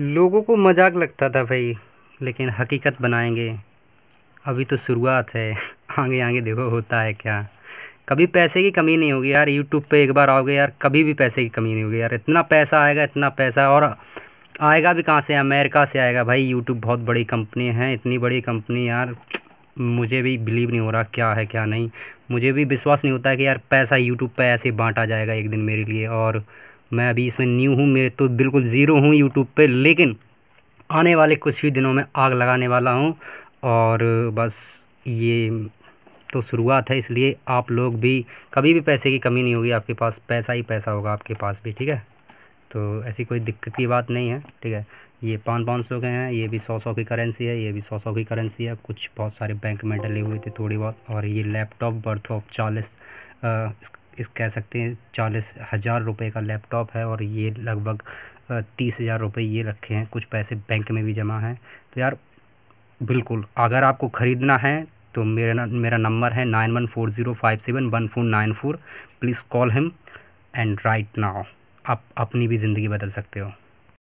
लोगों को मजाक लगता था भाई लेकिन हकीकत बनाएंगे अभी तो शुरुआत है आगे आगे देखो होता है क्या कभी पैसे की कमी नहीं होगी यार यूट्यूब पे एक बार आओगे यार कभी भी पैसे की कमी नहीं होगी यार इतना पैसा आएगा इतना पैसा और आएगा भी कहाँ से अमेरिका से आएगा भाई यूट्यूब बहुत बड़ी कंपनी है इतनी बड़ी कंपनी यार मुझे भी बिलीव नहीं हो रहा क्या है क्या नहीं मुझे भी विश्वास नहीं होता कि यार पैसा यूट्यूब पर ऐसे बांटा जाएगा एक दिन मेरे लिए और मैं अभी इसमें न्यू हूँ मैं तो बिल्कुल ज़ीरो हूँ यूट्यूब पर लेकिन आने वाले कुछ ही दिनों में आग लगाने वाला हूँ और बस ये तो शुरुआत है इसलिए आप लोग भी कभी भी पैसे की कमी नहीं होगी आपके पास पैसा ही पैसा होगा आपके पास भी ठीक है तो ऐसी कोई दिक्कत की बात नहीं है ठीक है ये पाँच पाँच सौ के हैं ये भी सौ सौ की करेंसी है ये भी सौ सौ की करेंसी है कुछ बहुत सारे बैंक में डले हुए थे थोड़ी बहुत और ये लैपटॉप बर्थ ऑफ चालीस इस कह सकते हैं चालीस हज़ार रुपये का लैपटॉप है और ये लगभग तीस हज़ार रुपये ये रखे हैं कुछ पैसे बैंक में भी जमा हैं तो यार बिल्कुल अगर आपको ख़रीदना है तो मेरा मेरा नंबर है nine one four zero five seven one four nine four please call him and right now आप अपनी भी ज़िंदगी बदल सकते हो